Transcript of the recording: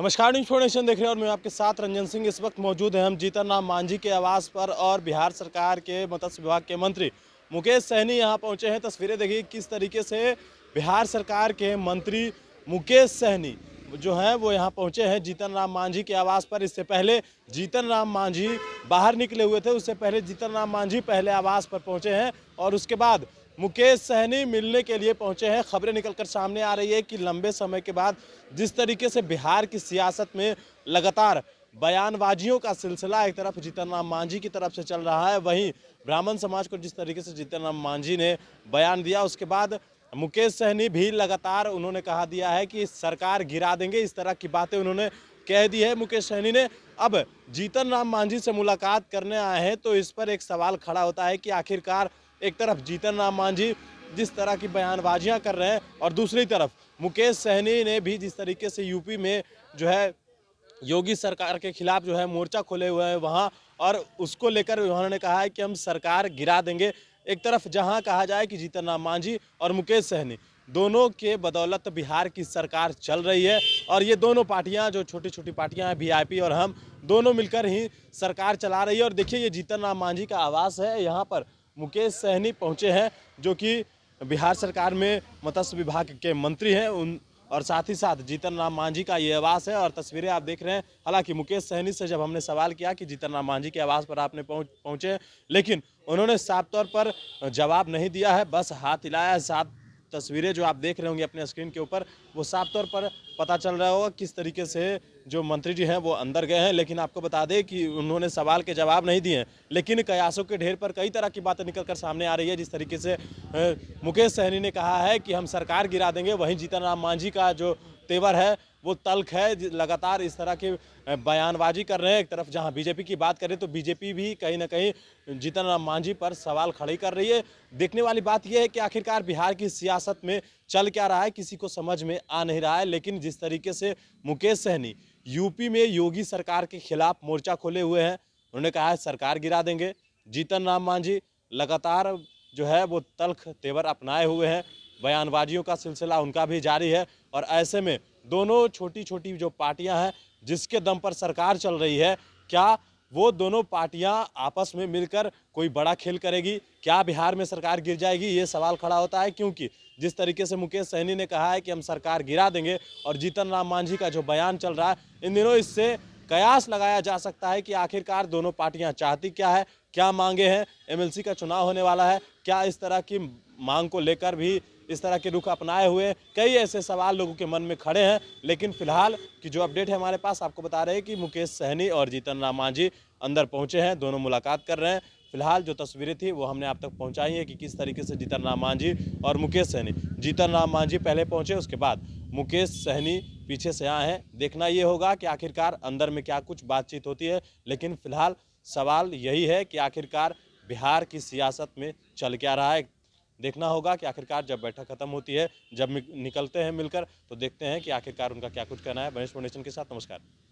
नमस्कार इन्फॉर्मेशन देख रहे हैं और मैं आपके साथ रंजन सिंह इस वक्त मौजूद हैं हम जीतन राम मांझी के आवास पर और बिहार सरकार के मत्स्य विभाग के मंत्री मुकेश सहनी यहाँ पहुँचे हैं तस्वीरें देखिए किस तरीके से बिहार सरकार के मंत्री मुकेश सहनी जो हैं वो यहाँ पहुँचे हैं जीतन राम मांझी के आवास पर इससे पहले जीतन राम मांझी बाहर निकले हुए थे उससे पहले जीतन राम मांझी पहले आवास पर पहुँचे हैं और उसके बाद मुकेश सहनी मिलने के लिए पहुंचे हैं खबरें निकलकर सामने आ रही है कि लंबे समय के बाद जिस तरीके से बिहार की सियासत में लगातार बयानबाजियों का सिलसिला एक तरफ जीतन राम मांझी की तरफ से चल रहा है वहीं ब्राह्मण समाज को जिस तरीके से जीतन राम मांझी ने बयान दिया उसके बाद मुकेश सहनी भी लगातार उन्होंने कहा दिया है कि सरकार गिरा देंगे इस तरह की बातें उन्होंने कह दी है मुकेश सहनी ने अब जीतन राम मांझी से मुलाकात करने आए हैं तो इस पर एक सवाल खड़ा होता है कि आखिरकार एक तरफ जीतन राम मांझी जिस तरह की बयानबाजियां कर रहे हैं और दूसरी तरफ मुकेश सहनी ने भी जिस तरीके से यूपी में जो है योगी सरकार के खिलाफ जो है मोर्चा खोले हुए हैं वहाँ और उसको लेकर उन्होंने कहा है कि हम सरकार गिरा देंगे एक तरफ जहाँ कहा जाए कि जीतन राम मांझी और मुकेश सहनी दोनों के बदौलत बिहार की सरकार चल रही है और ये दोनों पार्टियां जो छोटी छोटी पार्टियां हैं वीआईपी और हम दोनों मिलकर ही सरकार चला रही है और देखिए ये जीतन राम मांझी का आवास है यहाँ पर मुकेश सहनी पहुँचे हैं जो कि बिहार सरकार में मत्स्य विभाग के मंत्री हैं उन और साथ ही साथ जीतन राम मांझी का ये आवास है और तस्वीरें आप देख रहे हैं हालांकि मुकेश सहनी से जब हमने सवाल किया कि जीतन राम मांझी के आवास पर आपने पहुंच पहुंचे लेकिन उन्होंने साफ तौर पर जवाब नहीं दिया है बस हाथ हिलाया है साथ तस्वीरें जो आप देख रहे होंगे अपने स्क्रीन के ऊपर वो साफ तौर पर पता चल रहा होगा किस तरीके से जो मंत्री जी हैं वो अंदर गए हैं लेकिन आपको बता दें कि उन्होंने सवाल के जवाब नहीं दिए लेकिन कयासों के ढेर पर कई तरह की बातें निकल कर सामने आ रही है जिस तरीके से मुकेश सहनी ने कहा है कि हम सरकार गिरा देंगे वहीं जीतन राम मांझी का जो तेवर है वो तल्ख है लगातार इस तरह की बयानबाजी कर रहे हैं एक तरफ जहां बीजेपी की बात करें तो बीजेपी भी कहीं ना कहीं जीतन राम मांझी पर सवाल खड़ी कर रही है देखने वाली बात यह है कि आखिरकार बिहार की सियासत में चल क्या रहा है किसी को समझ में आ नहीं रहा है लेकिन जिस तरीके से मुकेश सहनी यूपी में योगी सरकार के खिलाफ मोर्चा खोले हुए हैं उन्होंने कहा है सरकार गिरा देंगे जीतन राम मांझी लगातार जो है वो तल्ख तेवर अपनाए हुए हैं बयानबाजियों का सिलसिला उनका भी जारी है और ऐसे में दोनों छोटी छोटी जो पार्टियां हैं जिसके दम पर सरकार चल रही है क्या वो दोनों पार्टियां आपस में मिलकर कोई बड़ा खेल करेगी क्या बिहार में सरकार गिर जाएगी ये सवाल खड़ा होता है क्योंकि जिस तरीके से मुकेश सहनी ने कहा है कि हम सरकार गिरा देंगे और जीतन राम मांझी का जो बयान चल रहा है इन दिनों इससे कयास लगाया जा सकता है कि आखिरकार दोनों पार्टियां चाहती क्या है क्या मांगे हैं एमएलसी का चुनाव होने वाला है क्या इस तरह की मांग को लेकर भी इस तरह के रुख अपनाए हुए कई ऐसे सवाल लोगों के मन में खड़े हैं लेकिन फिलहाल की जो अपडेट है हमारे पास आपको बता रहे हैं कि मुकेश सहनी और जीतन राम मांझी अंदर पहुंचे हैं दोनों मुलाकात कर रहे हैं फिलहाल जो तस्वीरें थी वो हमने आप तक पहुंचाई है कि किस तरीके से जीतन राम मांझी और मुकेश सहनी जीतन राम मांझी पहले पहुंचे उसके बाद मुकेश सहनी पीछे से आए हैं देखना ये होगा कि आखिरकार अंदर में क्या कुछ बातचीत होती है लेकिन फिलहाल सवाल यही है कि आखिरकार बिहार की सियासत में चल क्या रहा है देखना होगा कि आखिरकार जब बैठक खत्म होती है जब निकलते हैं मिलकर तो देखते हैं कि आखिरकार उनका क्या कुछ कहना है बनेश फाउंडेशन के साथ नमस्कार